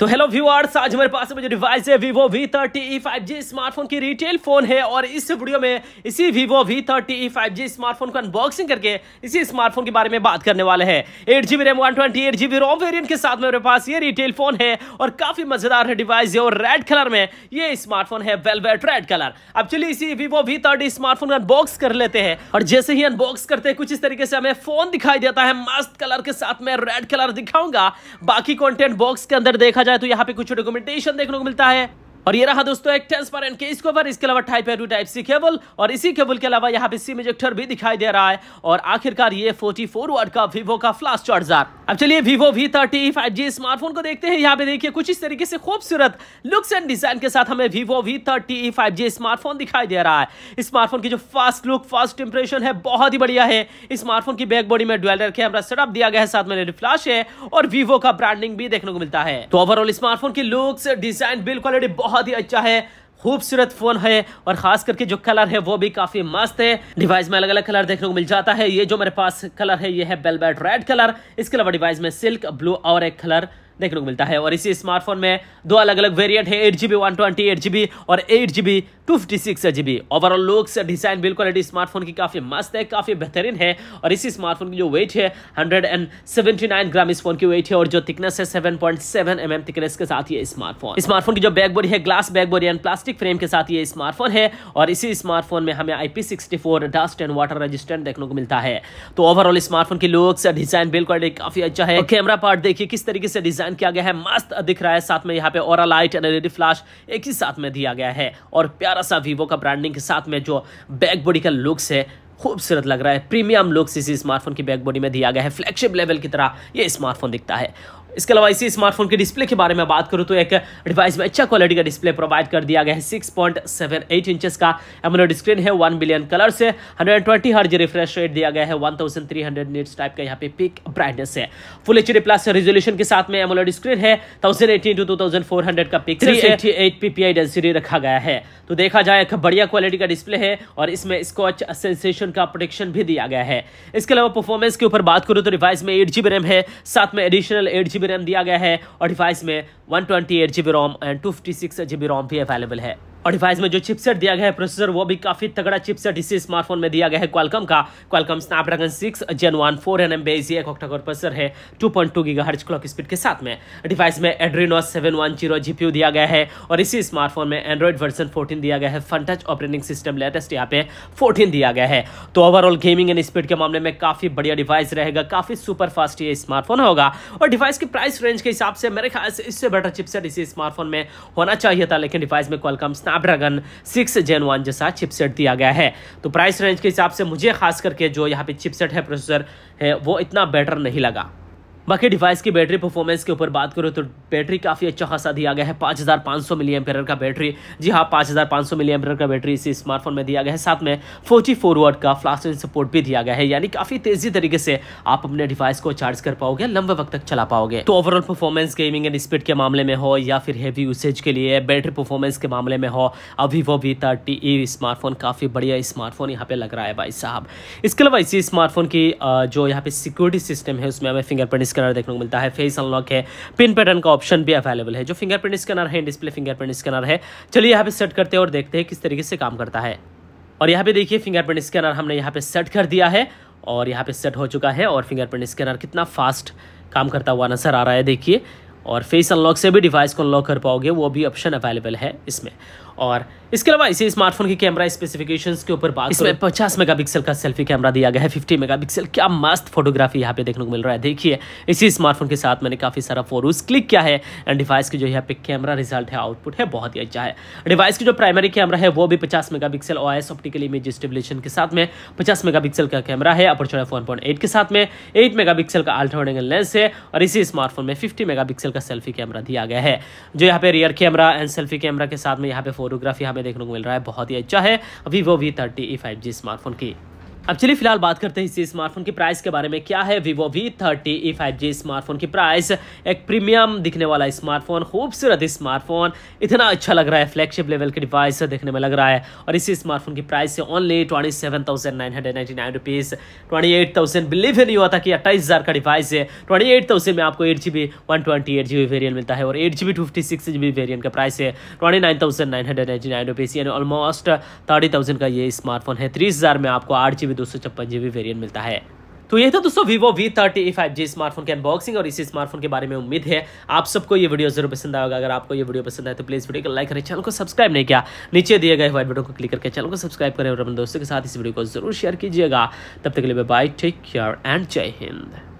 तो hello viewers आज हमारे पास में जो डिवाइस है Vivo V thirty E five G smartphone की रिटेल फोन है और इस वीडियो में इसी Vivo V thirty E five G smartphone को अनबॉक्सिंग करके इसी स्मार्टफोन के बारे में बात करने वाले हैं eight GB RAM one twenty eight GB ROM variant के साथ मेरे पास ये रिटेल फोन है और काफी मजेदार है डिवाइस है और रेड कलर में ये स्मार्टफोन है वेलवेट रेड कलर अब चलिए इसी वीवो वी थर्टी स्मार्टफोन का अनबॉक्स कर लेते हैं और जैसे ही अनबॉक्स करते हैं कुछ इस तरीके से हमें फोन दिखाई देता है मस्त कलर के साथ में रेड कलर दिखाऊंगा बाकी कॉन्टेंट बॉक्स के अंदर देखा जाए तो यहाँ पे कुछ डॉक्यूमेंटेशन देखने को मिलता है और ये रहा दोस्तों एक ट्रांसपेरेंट केस कवर इसके अलावा type A type C cable और इसी केबल के अलावा यहाँ पे सी मेजेक्टर भी दिखाई दे रहा है और आखिरकार ये 44 वाट का वीवो का फ्लास्ट चार्जर अब चलिए Vivo V30 5G स्मार्टफोन को देखते हैं यहाँ पे देखिए कुछ इस तरीके से खूबसूरत लुक्स एंड डिजाइन के साथ हमें Vivo V30 5G स्मार्टफोन दिखाई दे रहा है स्मार्टफोन की जो फास्ट लुक फर्स्ट इंप्रेशन है बहुत ही बढ़िया है स्मार्टफोन की बैक बॉडी में ड्वेलर कैमरा सेटअप दिया गया है साथ में फ्लैश है और वीवो का ब्रांडिंग भी देखने को मिलता है तो ओवरऑल स्मार्टफोन की लुक्स डिजाइन बिल्ड क्वालिटी बहुत ही अच्छा है खूबसूरत फोन है और खास करके जो कलर है वो भी काफी मस्त है डिवाइस में अलग अलग कलर देखने को मिल जाता है ये जो मेरे पास कलर है ये है बेलबेट रेड कलर इसके अलावा डिवाइस में सिल्क ब्लू और एक कलर देखने को मिलता है और इसी स्मार्टफोन में दो अलग अलग वेरिएंट है eight G B one twenty eight G B और eight G B two fifty six G B overall looks design build quality smartphone की काफ़ी मस्त है काफ़ी बेहतरीन है और इसी स्मार्टफोन की जो वेट है hundred and seventy nine gram इस फोन की वेट है और जो थिकनेस है seven point seven M M thickness के साथ ये स्मार्टफोन स्मार्टफोन की जो बैक बॉडी है glass back body and plastic frame के साथ ये स्मार्टफोन है और इसी स्मार्टफोन में हमें I P sixty four dust and water resistant देखने को मिलता है तो ओवरऑल स्मार्टफोन की लुक्स डिजाइन बिल्कुल क्वालिटी काफ़ी अच्छा है कैमरा पार्ट देखिए किस तरीके से डिजाइन डिजाइन किया गया है मस्त दिख रहा है साथ में यहाँ पे और लाइट एंड एलईडी फ्लैश एक ही साथ में दिया गया है और प्यारा सा वीवो का ब्रांडिंग के साथ में जो बैक बॉडी का लुक्स है खूबसूरत लग रहा है प्रीमियम लुक्स इसी स्मार्टफोन की बैक बॉडी में दिया गया है फ्लैगशिप लेवल की तरह ये स्मार्टफोन दिखता है इसके अलावा इसी स्मार्टफोन के डिस्प्ले के बारे में बात करूँ तो एक डिवाइस में अच्छा क्वालिटी का डिस्प्ले प्रोवाइड कर दिया गया है six point seven eight inches का एमोलेड स्क्रीन है वन बिलियन कलर से hundred and twenty hertz refresh rate दिया गया है one thousand three hundred nits type का यहाँ पे पिक ब्राइटनेस है फुल एच प्लस रेजोल्यूशन के साथ में एमोलेड स्क्रीन है thousand eighty two thousand four hundred का peak three eighty eight PPI density रखा गया है तो देखा जाए एक बढ़िया क्वालिटी का डिस्प्ले है और इसमें स्कॉच अच्छा सेंसेशन का प्रोटेक्शन भी दिया गया है इसके अलावा परफॉर्मेंस के ऊपर बात करूँ तो डिवाइस में एट जीबी रैम है साथ में एडिशनल एट जीबी रैम दिया गया है और डिवाइस में one twenty eight G B ROM and two fifty six G B ROM भी अवेलेबल है और डिवाइस में जो चिपसेट दिया गया है प्रोसेसर वो भी काफ़ी तगड़ा चिपसेट इसी स्मार्टफोन में दिया गया है क्वालकम का Qualcomm Snapdragon six Gen one four N M बेजी एक ऑक्टाकोर प्रोसेसर है two point two giga hertz clock speed के साथ में डिवाइस में Adreno seven one zero GPU दिया गया है और इसी स्मार्टफोन में एंड्रॉइड वर्जन फोर्टीन दिया गया है Funtouch operating system latest यहाँ पे फोर्टीन दिया गया है तो ओवरऑल गेमिंग एंड स्पीड के मामले में काफ़ी बढ़िया डिवाइस रहेगा काफ़ी सुपर फास्ट ये स्मार्टफोन होगा और डिवाइस की प्राइस रेंज के हिसाब से मेरे ख्याल से इससे बेटर चिपसेट इसी स्मार्टफोन में होना चाहिए था लेकिन डिवाइस में Qualcomm snap Snapdragon six Gen one जैसा चिपसेट दिया गया है तो प्राइस रेंज के हिसाब से मुझे खास करके जो यहाँ पे चिपसेट है प्रोसेसर है वो इतना बेटर नहीं लगा बाकी डिवाइस की बैटरी परफॉर्मेंस के ऊपर बात करो तो बैटरी काफ़ी अच्छा खासा दिया गया है पाँच हज़ार पाँच सौ मिली का बैटरी जी हाँ पाँच हज़ार पाँच सौ मिली का बैटरी इसी स्मार्टफोन में दिया गया है साथ में फोर्टी फोर वर्ड का फ्लास्टन सपोर्ट भी दिया गया है यानी काफ़ी तेज़ी तरीके से आप अपने डिवाइस को चार्ज कर पाओगे लंबे वक्त तक चला पाओगे तो overall performance gaming and speed के मामले में हो या फिर हैवी यूसेज के लिए बैटरी परफॉर्मेंस के मामले में हो अभी वो भी थर्टी ई स्मार्टफोन काफ़ी बढ़िया स्मार्टफोन यहाँ पे लग रहा है भाई साहब इसके अलावा इसी स्मार्टफोन की जो यहाँ पे सिक्योरिटी सिस्टम है उसमें हमें फिंगरप्रिंट स्कैनर देखने को मिलता है फेस अनलॉक है पिन पैटर्न का ऑप्शन भी अवेलेबल है जो फिंगरप्रिंट स्कैनर है डिस्प्ले फिंगरप्रिंट स्कैनर है चलिए यहाँ पे सेट करते हैं और देखते हैं किस तरीके से काम करता है और यहाँ पे देखिए फिंगरप्रिंट स्कैनर हमने यहाँ पे सेट कर दिया है और यहाँ पे सेट हो चुका है और फिंगरप्रिंट स्कैनर कितना फास्ट काम करता हुआ नज़र आ रहा है देखिए और फेस अनलॉक से भी डिवाइस को अनलॉक कर पाओगे वो भी ऑप्शन अवेलेबल है इसमें और इसके अलावा इसी स्मार्टफोन की कैमरा स्पेसिफिकेशन के ऊपर बात इसमें मेगा मेगापिक्सल का सेल्फी कैमरा दिया गया है मेगा मेगापिक्सल क्या मस्त फोटोग्राफी यहाँ पे देखने को मिल रहा है देखिए इसी स्मार्टफोन के साथ मैंने काफ़ी सारा फोटोज क्लिक किया है एंड डिवाइस की जो यहाँ पे कैमरा रिजल्ट है आउटपुट है बहुत ही अच्छा है डिवाइस की जो प्राइमरी कैमरा है वो भी पचास mega pixel optical image stabilisation के साथ में पचास मेगा का कैमरा है अपर फोर के साथ में एट मेगा का अल्ट्रा एंगल लेंस है और इसी स्मार्टफोन में फिफ्टी मेगा का सेल्फी कैमरा दिया गया है जो यहाँ पे rear camera and selfie camera के साथ में यहाँ पे फोटोग्राफी यहाँ देखने को मिल रहा है बहुत ही अच्छा है Vivo V thirty five G smartphone की अब चलिए फिलहाल बात करते हैं इसी स्मार्टफोन की प्राइस के बारे में क्या है Vivo V thirty E five G smartphone की प्राइस एक प्रीमियम दिखने वाला स्मार्टफोन खूबसूरत स्मार्टफोन इतना अच्छा लग रहा है फ्लैगशिप लेवल के डिवाइस देखने में लग रहा है और इसी स्मार्टफोन की प्राइस से only twenty seven thousand nine hundred ninety nine rupees twenty eight thousand believe ही नहीं हुआ था कि अट्ठाईस हज़ार का डिवाइस है ट्वेंटी एट थाउजेंड में आपको eight G B one twenty eight G B variant मिलता है और eight G B fifty six G B variant का प्राइस है twenty nine thousand nine hundred ninety nine rupees यानी ऑलमोस्ट थर्टी थाउजेंड का ये स्मार्टफोन है तीस हज़ार में आपको आठ जी बी दो सौ वेरिएंट मिलता है तो ये था दोस्तों Vivo V thirty five G smartphone के अनबॉक्सिंग और इसी स्मार्टफोन के बारे में उम्मीद है आप सबको ये वीडियो जरूर पसंद आएगा अगर आपको ये वीडियो पसंद आए तो प्लीज़ वीडियो को लाइक करें चैनल को सब्सक्राइब नहीं किया नीचे दिए गए व्हाइट बटन को क्लिक करके चैनल को सब्सक्राइब करें और अपने दोस्तों के साथ इस वीडियो को जरूर शेयर कीजिएगा तब तक के लिए बाय टेक केयर एंड जय हिंद